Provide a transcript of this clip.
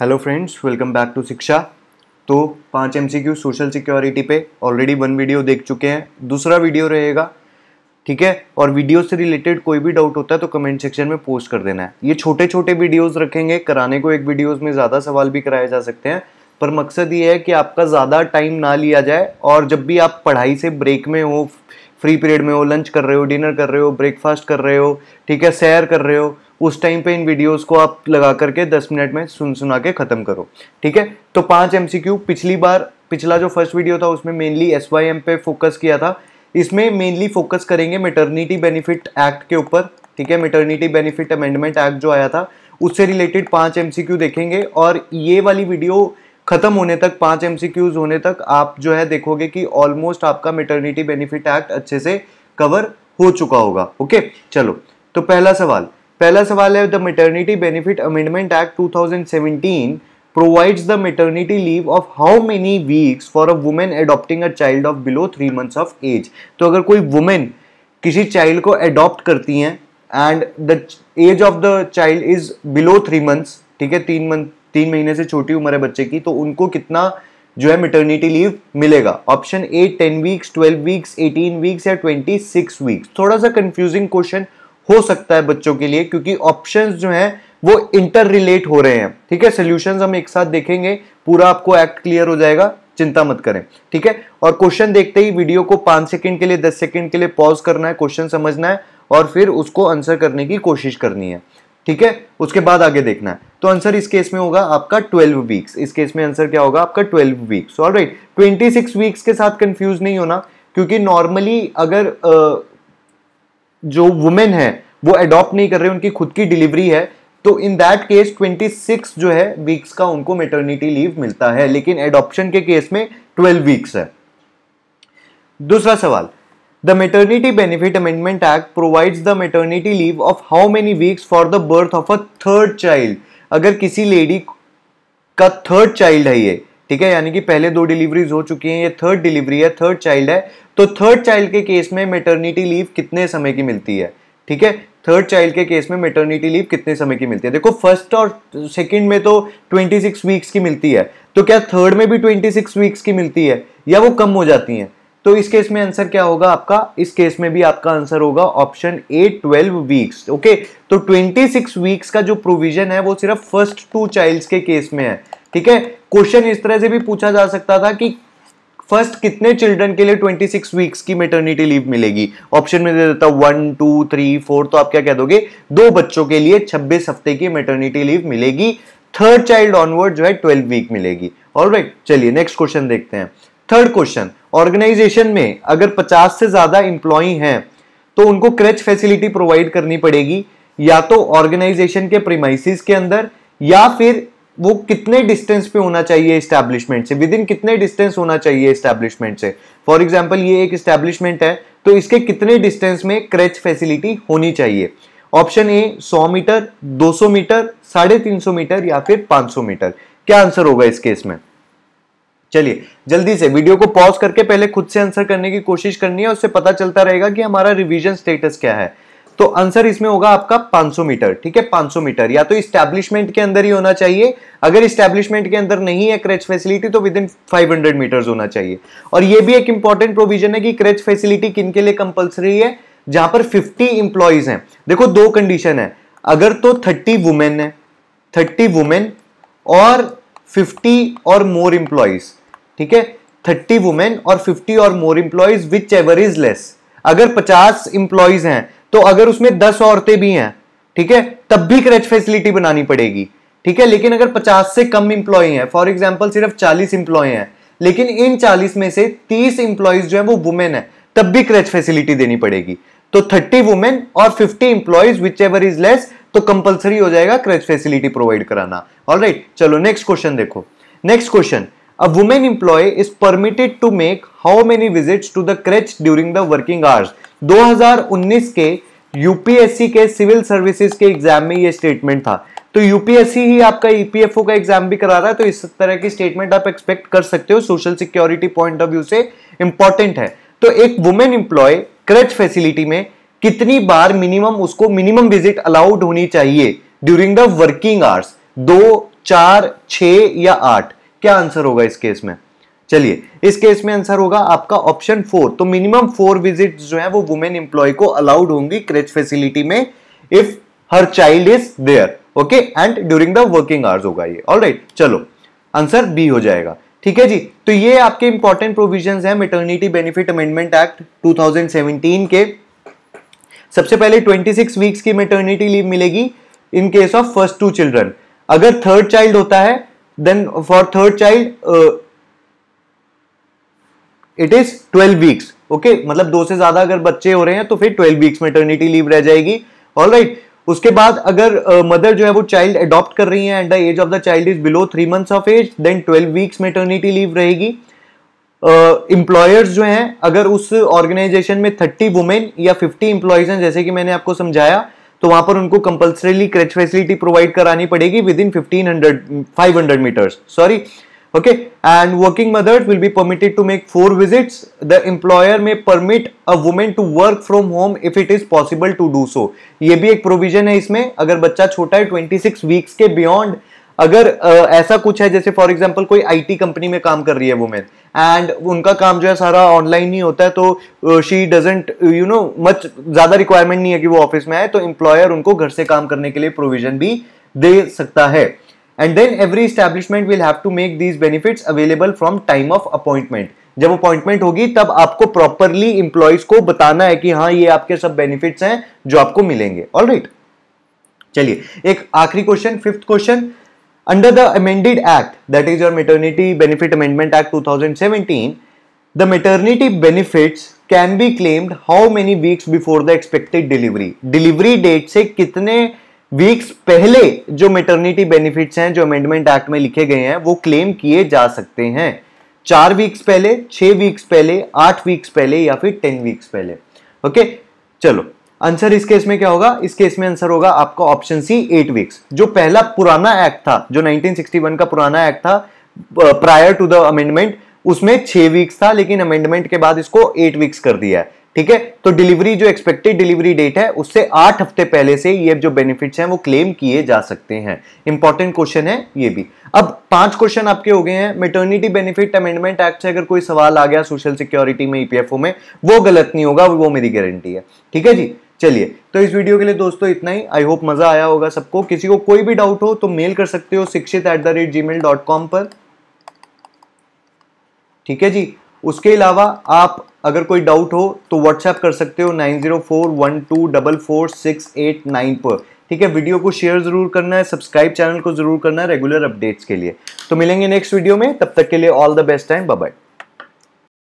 Hello friends welcome back to Shiksha तो पांच MCQ social security पे ऑलरेडी वन वीडियो देख चुके हैं दूसरा वीडियो रहेगा ठीक है और वीडियो से रिलेटेड कोई भी डाउट होता है तो कमेंट सेक्शन में पोस्ट कर देना है ये छोटे छोटे वीडियोस रखेंगे कराने को एक वीडियोस में ज़्यादा सवाल भी कराए जा सकते हैं पर मकसद ये है कि आपका ज़्यादा टाइम ना लिया जाए और जब भी आप पढ़ाई से ब्रेक में हो फ्री पीरियड में हो लंच कर रहे हो डिनर कर रहे हो ब्रेकफास्ट कर रहे हो ठीक है सैर कर रहे हो उस टाइम पे इन वीडियोस को आप लगा करके 10 मिनट में सुन सुना के ख़त्म करो ठीक है तो पांच एमसीक्यू पिछली बार पिछला जो फर्स्ट वीडियो था उसमें मेनली एस पे फोकस किया था इसमें मेनली फोकस करेंगे मेटर्निटी बेनिफिट एक्ट के ऊपर ठीक है मेटर्निटी बेनिफिट अमेंडमेंट एक्ट जो आया था उससे रिलेटेड पांच एमसीक्यू देखेंगे और ये वाली वीडियो खत्म होने तक पांच एमसीक्यूज होने तक आप जो है देखोगे कि ऑलमोस्ट आपका मेटर्निटी बेनिफिट एक्ट अच्छे से कवर हो चुका होगा ओके चलो तो पहला सवाल पहला सवाल है the maternity benefit amendment act 2017 provides the maternity leave of how many weeks for a women adopting a child of below three months of age तो अगर कोई वुमेन किसी चाइल्ड को एडॉप्ट करती हैं and the age of the child is below three months ठीक है तीन मंथ तीन महीने से छोटी उम्र है बच्चे की तो उनको कितना जो है मिटर्निटी लीव मिलेगा option A ten weeks twelve weeks eighteen weeks या ट्वेंटी सिक्स वीक्स थोड़ा सा कंफ्यूजिंग क्वेश्चन हो सकता है बच्चों के लिए क्योंकि ऑप्शन जो हैं वो इंटर रिलेट हो रहे हैं ठीक है सोल्यूशन हम एक साथ देखेंगे पूरा आपको एक्ट क्लियर हो जाएगा चिंता मत करें ठीक है और क्वेश्चन देखते ही वीडियो को पांच सेकंड के लिए दस सेकंड के लिए पॉज करना है क्वेश्चन समझना है और फिर उसको आंसर करने की कोशिश करनी है ठीक है उसके बाद आगे देखना है तो आंसर इस केस में होगा आपका 12 वीक्स इस केस में आंसर क्या होगा आपका 12 weeks all right twenty weeks के साथ कंफ्यूज नहीं होना क्योंकि नॉर्मली अगर जो वुमेन है वो एडॉप्ट नहीं कर रहे उनकी खुद की डिलीवरी है तो इन दैट केस 26 जो है वीक्स का उनको मेटर्निटी लीव मिलता है लेकिन एडॉप्शन के केस में 12 वीक्स है दूसरा सवाल The Maternity Benefit Amendment Act provides the maternity leave of how many weeks for the birth of a third child. अगर किसी लेडी का थर्ड चाइल्ड है ये ठीक है यानी कि पहले दो डिलीवरीज हो चुकी हैं ये थर्ड डिलीवरी है थर्ड चाइल्ड है तो थर्ड चाइल्ड के केस में मेटर्निटी लीव कितने समय की मिलती है ठीक है थर्ड चाइल्ड के केस में मेटर्निटी लीव कितने समय की मिलती है देखो फर्स्ट और सेकंड में तो 26 वीक्स की मिलती है तो क्या थर्ड में भी 26 वीक्स की मिलती है या वो कम हो जाती हैं तो इस केस में आंसर क्या होगा आपका इस केस में भी आपका आंसर होगा option A twelve weeks okay तो ट्वेंटी सिक्स वीक्स का जो प्रोविजन है वो सिर्फ फर्स्ट टू चाइल्ड्स के केस में है ठीक है क्वेश्चन इस तरह से भी पूछा जा सकता था कि फर्स्ट कितने चिल्ड्रन के लिए 26 वीक्स की मेटर्निटी लीव मिलेगी ऑप्शन में दे देता हूं वन टू थ्री फोर तो आप क्या कह दोगे दो बच्चों के लिए 26 हफ्ते की मेटर्निटी लीव मिलेगी थर्ड चाइल्ड ऑनवर्ड जो है 12 वीक मिलेगी ऑल राइट चलिए नेक्स्ट क्वेश्चन देखते हैं थर्ड क्वेश्चन ऑर्गेनाइजेशन में अगर 50 से ज़्यादा इंप्लॉई हैं तो उनको क्रेच फैसिलिटी प्रोवाइड करनी पड़ेगी या तो ऑर्गेनाइजेशन के प्रीमाइसिस के अंदर या फिर वो कितने डिस्टेंस पे होना चाहिए इस्टेब्लिशमेंट से विद इन कितने डिस्टेंस होना चाहिए इस्टेब्लिशमेंट से फॉर एग्जाम्पल ये एक इस्टेब्लिशमेंट है तो इसके कितने डिस्टेंस में क्रेच फैसिलिटी होनी चाहिए ऑप्शन ए 100 मीटर 200 मीटर साढ़े तीन मीटर या फिर 500 मीटर क्या आंसर होगा इस केस में चलिए जल्दी से वीडियो को पॉज करके पहले खुद से आंसर करने की कोशिश करनी है उससे पता चलता रहेगा कि हमारा रिवीजन स्टेटस क्या है तो आंसर इसमें होगा आपका 500 मीटर ठीक है 500 मीटर या तो इस्टेब्लिशमेंट के अंदर ही होना चाहिए अगर इस्टेब्लिशमेंट के अंदर नहीं है क्रेच फैसिलिटी तो विद इन फाइव मीटर होना चाहिए और यह भी एक इंपॉर्टेंट प्रोविजन है कि क्रेच फैसिलिटी किन के लिए कंपल्सरी है जहां पर फिफ्टी इंप्लॉइज है देखो दो कंडीशन है अगर तो थर्टी वुमेन है थर्टी वुमेन और 50 और मोर इंप्लॉइज ठीक है 30 वुमेन और 50 और more employees which ever is less अगर 50 इंप्लॉइज हैं तो अगर उसमें 10 औरतें भी हैं ठीक है तब भी क्रेच फैसिलिटी बनानी पड़ेगी ठीक है लेकिन अगर 50 से कम इंप्लॉय हैं फॉर एग्जाम्पल सिर्फ 40 इंप्लॉय हैं लेकिन इन 40 में से 30 इंप्लॉयज जो है वो वुमेन है तब भी क्रेच फैसिलिटी देनी पड़ेगी तो 30 वुमेन और 50 employees which ever is less तो कंपलसरी हो जाएगा क्रेच फैसिलिटी प्रोवाइड कराना ऑल right, चलो नेक्स्ट क्वेश्चन देखो next question a women employee is permitted to make how many visits to the creche during the working hours 2019 के UPSC के civil services के exam में ये स्टेटमेंट था तो यूपीएससी ही आपका ईपीएफओ e का एग्जाम भी करा रहा है तो इस तरह की स्टेटमेंट आप एक्सपेक्ट कर सकते हो social security point of view से इंपॉर्टेंट है तो एक वुमेन इंप्लॉय क्रेच फैसिलिटी में कितनी बार मिनिमम उसको मिनिमम विजिट अलाउड होनी चाहिए ड्यूरिंग द वर्किंग आवर्स दो चार छ या आठ क्या आंसर होगा इस केस में चलिए इस केस में आंसर होगा आपका ऑप्शन फोर तो मिनिमम फोर विजिट जो है वो वुमेन एम्प्लॉय को अलाउड होंगी क्रेच फैसिलिटी में if her child is there okay and during the working hours होगा ये ऑल right, चलो आंसर बी हो जाएगा ठीक है जी तो ये आपके इंपॉर्टेंट प्रोविजन है मेटर्निटी बेनिफिट अमेंडमेंट एक्ट 2017 के सबसे पहले 26 वीक्स की मेटर्निटी लीव मिलेगी in case of first two children अगर थर्ड चाइल्ड होता है then for third child it is 12 weeks okay मतलब दो से ज्यादा अगर बच्चे हो रहे हैं तो फिर 12 वीक्स मेटर्निटी लीव रह जाएगी ऑल राइट right. उसके बाद अगर मदर uh, जो है वो चाइल्ड अडॉप्ट कर रही है and the age of the child is below three months of age then 12 weeks maternity leave रहेगी इम्प्लॉयर्स uh, जो हैं अगर उस ऑर्गेनाइजेशन में थर्टी वुमेन या फिफ्टी इंप्लॉयज हैं जैसे कि मैंने आपको समझाया तो वहां पर उनको कंपल्सरीली क्रेच फैसिलिटी प्रोवाइड करानी पड़ेगी with in fifteen hundred five hundred metres sorry okay and working mothers will be permitted to make four visits the employer में permit a women to work from home if it is possible to do so ये भी एक provision है इसमें अगर बच्चा छोटा है ट्वेंटी सिक्स वीक्स के बियॉन्ड अगर uh, ऐसा कुछ है जैसे फॉर एग्जाम्पल कोई टी कंपनी में काम कर रही है वुमेन एंड उनका काम जो है सारा ऑनलाइन ही होता है तो she doesn't you know much ज़्यादा रिक्वायरमेंट नहीं है कि वो ऑफिस में आए तो एम्प्लॉयर उनको घर से काम करने के लिए प्रोविजन भी दे सकता है and then every establishment will have to make these benefits available from time of appointment जब अपॉइंटमेंट होगी तब आपको प्रॉपरली इंप्लॉयज को बताना है कि हाँ ये आपके सब बेनिफिट्स हैं जो आपको मिलेंगे ऑल right. चलिए एक आखिरी question fifth question Under the amended act, that is your Maternity Benefit Amendment Act 2017, the maternity benefits can be claimed how many weeks before the expected delivery. Delivery date से कितने weeks पहले जो maternity benefits हैं जो Amendment Act में लिखे गए हैं वो claim किए जा सकते हैं चार weeks पहले छह weeks पहले आठ weeks पहले या फिर टेन weeks पहले Okay? चलो आंसर इस केस में क्या होगा इस केस में आंसर होगा आपका ऑप्शन सी एट वीक्स जो पहला पुराना एक्ट था जो 1961 का पुराना एक्ट था प्रायर टू द अमेंडमेंट उसमें छह वीक्स था लेकिन अमेंडमेंट के बाद इसको एट वीक्स कर दिया है ठीक है तो डिलीवरी जो एक्सपेक्टेड डिलीवरी डेट है उससे आठ हफ्ते पहले से ये जो बेनिफिट्स हैं वो क्लेम किए जा सकते हैं इंपॉर्टेंट क्वेश्चन है ये भी अब पांच क्वेश्चन आपके हो गए हैं मेटर्निटी बेनिफिट अमेंडमेंट एक्ट से अगर कोई सवाल आ गया सोशल सिक्योरिटी में ईपीएफओ e में वो गलत नहीं होगा वो मेरी गारंटी है ठीक है जी चलिए तो इस वीडियो के लिए दोस्तों इतना ही आई होप मज़ा आया होगा सबको किसी को कोई भी डाउट हो तो मेल कर सकते हो Shikshit at the rate Gmail dot com पर ठीक है जी उसके अलावा आप अगर कोई डाउट हो तो व्हाट्सएप कर सकते हो nine zero four one two double four six eight nine पर ठीक है वीडियो को शेयर ज़रूर करना है सब्सक्राइब चैनल को ज़रूर करना है रेगुलर अपडेट्स के लिए तो मिलेंगे नेक्स्ट वीडियो में तब तक के लिए all the best time bye